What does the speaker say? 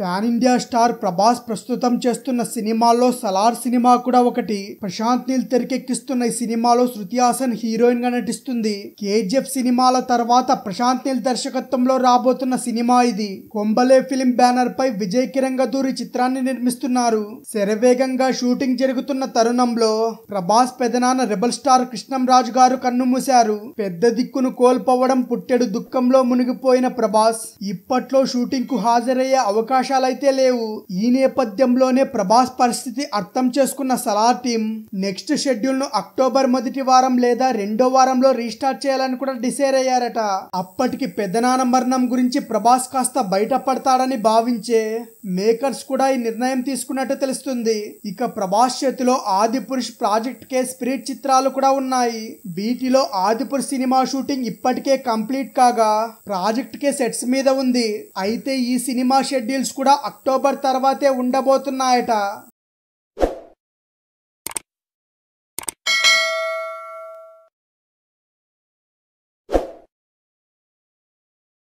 pan India star Prabhas ప్రస్తుతం చేస్తున్న సినిమాల్లో సలార్ సినిమా కూడా ఒకటి ప్రశాంత్ నీల్ తెరకెక్కిస్తున్న ఈ సినిమాలో శృతి హాసన్ హీరోయిన్ గా నటిస్తుంది కేజీఎఫ్ సినిమాల తర్వాత ప్రశాంత్ నీల్ దర్శకత్వంలో రాబోతున్న సినిమా ఇది కొంబలే ఫిలిం బ్యానర్ పై విజయ్ కిరంగదూరి చిత్రాన్ని నిర్మిస్తున్నారు శరవేగంగా షూటింగ్ జరుగుతున్న తరుణంలో ప్రభాస్ పెదనాన్న రెబల్ స్టార్ రాజు గారు కన్నుమూశారు పెద్ద దిక్కును కోల్పోవడం పుట్టెడు దుఃఖంలో మునిగిపోయిన ప్రభాస్ ఇప్పట్లో షూటింగ్ కు హాజరయ్యే అవకాశం అవకాశాలైతే లేవు ఈ నేపథ్యంలోనే ప్రభాస్ పరిస్థితి అర్థం చేసుకున్న సలార్ టీం నెక్స్ట్ షెడ్యూల్ ను అక్టోబర్ మొదటి వారం లేదా రెండో వారంలో రీస్టార్ట్ చేయాలని కూడా డిసైడ్ అయ్యారట అప్పటికి పెద్దనాన్న మరణం గురించి ప్రభాస్ కాస్త బయటపడతాడని భావించే మేకర్స్ కూడా ఈ నిర్ణయం తీసుకున్నట్టు తెలుస్తుంది ఇక ప్రభాస్ చేతిలో ఆదిపురుష్ ప్రాజెక్ట్ కే స్పిరిట్ చిత్రాలు కూడా ఉన్నాయి వీటిలో ఆదిపురుష్ సినిమా షూటింగ్ ఇప్పటికే కంప్లీట్ కాగా ప్రాజెక్ట్ కే సెట్స్ మీద ఉంది అయితే ఈ సినిమా షెడ్యూల్స్ కూడా అక్టోబర్ తర్వాతే ఉండబోతున్నాయట